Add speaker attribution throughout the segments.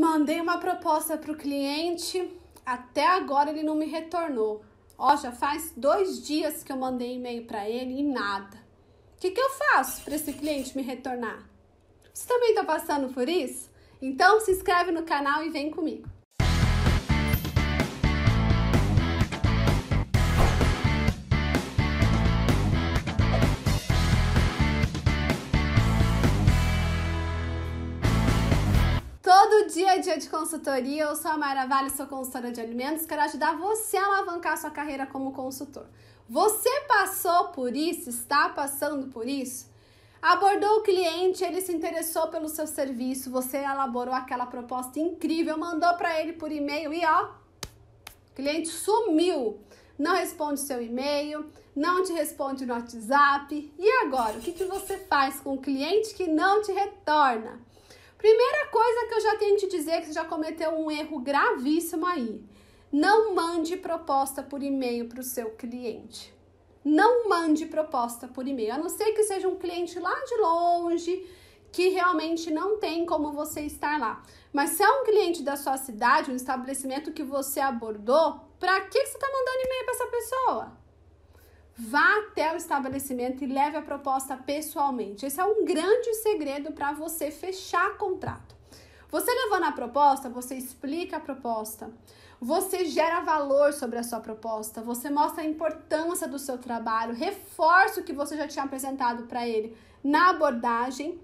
Speaker 1: Mandei uma proposta para o cliente, até agora ele não me retornou. Ó, já faz dois dias que eu mandei e-mail para ele e nada. O que, que eu faço para esse cliente me retornar? Você também está passando por isso? Então se inscreve no canal e vem comigo. dia a dia de consultoria. Eu sou a Mara Vale, sou consultora de alimentos. Quero ajudar você a alavancar sua carreira como consultor. Você passou por isso? Está passando por isso? Abordou o cliente, ele se interessou pelo seu serviço, você elaborou aquela proposta incrível, mandou para ele por e-mail e ó, o cliente sumiu. Não responde seu e-mail, não te responde no WhatsApp. E agora, o que, que você faz com o cliente que não te retorna? Primeira coisa que eu já tenho de dizer é que você já cometeu um erro gravíssimo aí. Não mande proposta por e-mail para o seu cliente. Não mande proposta por e-mail, a não ser que seja um cliente lá de longe, que realmente não tem como você estar lá. Mas se é um cliente da sua cidade, um estabelecimento que você abordou, para que, que você está mandando e-mail para essa pessoa? vá até o estabelecimento e leve a proposta pessoalmente. Esse é um grande segredo para você fechar contrato. Você levando a proposta, você explica a proposta, você gera valor sobre a sua proposta, você mostra a importância do seu trabalho, reforça o que você já tinha apresentado para ele na abordagem,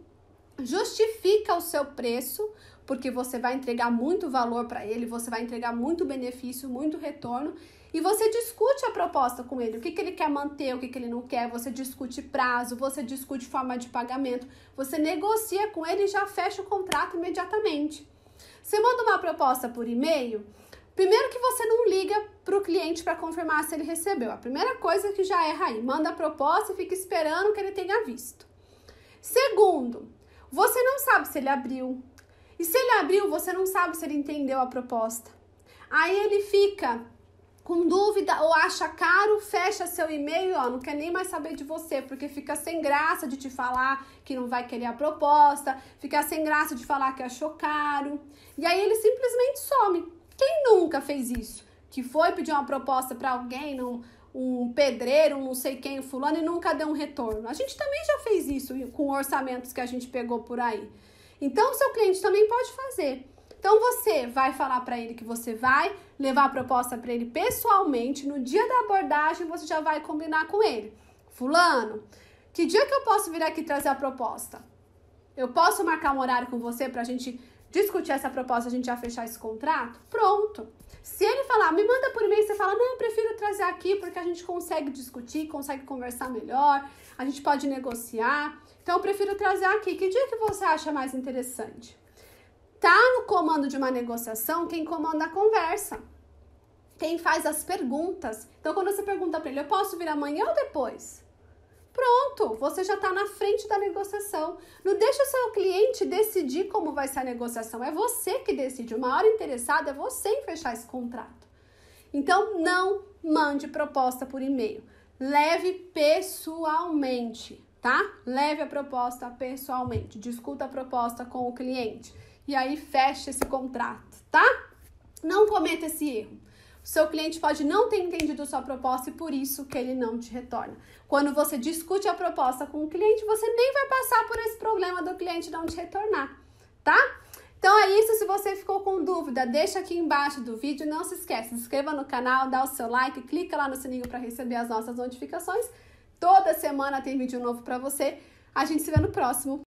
Speaker 1: justifica o seu preço, porque você vai entregar muito valor para ele, você vai entregar muito benefício, muito retorno e você discute a proposta com ele, o que, que ele quer manter, o que, que ele não quer, você discute prazo, você discute forma de pagamento, você negocia com ele e já fecha o contrato imediatamente. Você manda uma proposta por e-mail, Primeiro que você não liga para o cliente para confirmar se ele recebeu. A primeira coisa que já erra aí, manda a proposta e fica esperando que ele tenha visto. Segundo, você não sabe se ele abriu. E se ele abriu, você não sabe se ele entendeu a proposta. Aí ele fica com dúvida ou acha caro, fecha seu e-mail, ó, não quer nem mais saber de você, porque fica sem graça de te falar que não vai querer a proposta, fica sem graça de falar que achou caro. E aí ele simplesmente some. Quem nunca fez isso? Que foi pedir uma proposta para alguém, um, um pedreiro, um não sei quem, fulano, e nunca deu um retorno. A gente também já fez isso com orçamentos que a gente pegou por aí. Então, o seu cliente também pode fazer. Então você vai falar para ele que você vai levar a proposta para ele pessoalmente, no dia da abordagem você já vai combinar com ele. Fulano, que dia que eu posso vir aqui trazer a proposta? Eu posso marcar um horário com você para a gente discutir essa proposta, a gente já fechar esse contrato? Pronto. Se ele falar, me manda por e-mail, você fala, não, eu prefiro trazer aqui porque a gente consegue discutir, consegue conversar melhor, a gente pode negociar. Então, eu prefiro trazer aqui. Que dia que você acha mais interessante? tá no comando de uma negociação quem comanda a conversa, quem faz as perguntas. Então, quando você pergunta para ele, eu posso vir amanhã ou depois? Pronto, você já está na frente da negociação. Não deixa o seu cliente decidir como vai ser a negociação. É você que decide. O maior interessado é você em fechar esse contrato. Então, não mande proposta por e-mail. Leve pessoalmente, tá? Leve a proposta pessoalmente. Discuta a proposta com o cliente e aí fecha esse contrato, tá? Não cometa esse erro. O seu cliente pode não ter entendido sua proposta e por isso que ele não te retorna. Quando você discute a proposta com o cliente, você nem vai passar por esse problema do cliente não te retornar, tá? Então é isso, se você ficou com dúvida, deixa aqui embaixo do vídeo, não se esquece, se inscreva no canal, dá o seu like, clica lá no sininho para receber as nossas notificações. Toda semana tem vídeo novo para você. A gente se vê no próximo.